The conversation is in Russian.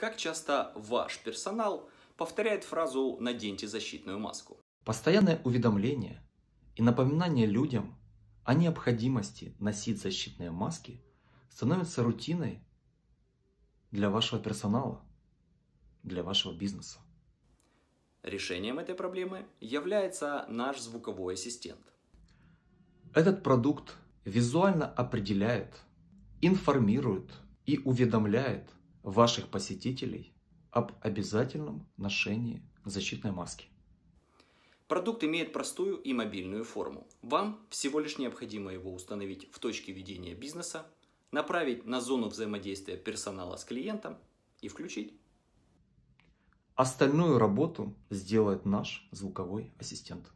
Как часто ваш персонал повторяет фразу «наденьте защитную маску»? Постоянное уведомление и напоминание людям о необходимости носить защитные маски становится рутиной для вашего персонала, для вашего бизнеса. Решением этой проблемы является наш звуковой ассистент. Этот продукт визуально определяет, информирует и уведомляет ваших посетителей об обязательном ношении защитной маски. Продукт имеет простую и мобильную форму. Вам всего лишь необходимо его установить в точке ведения бизнеса, направить на зону взаимодействия персонала с клиентом и включить. Остальную работу сделает наш звуковой ассистент.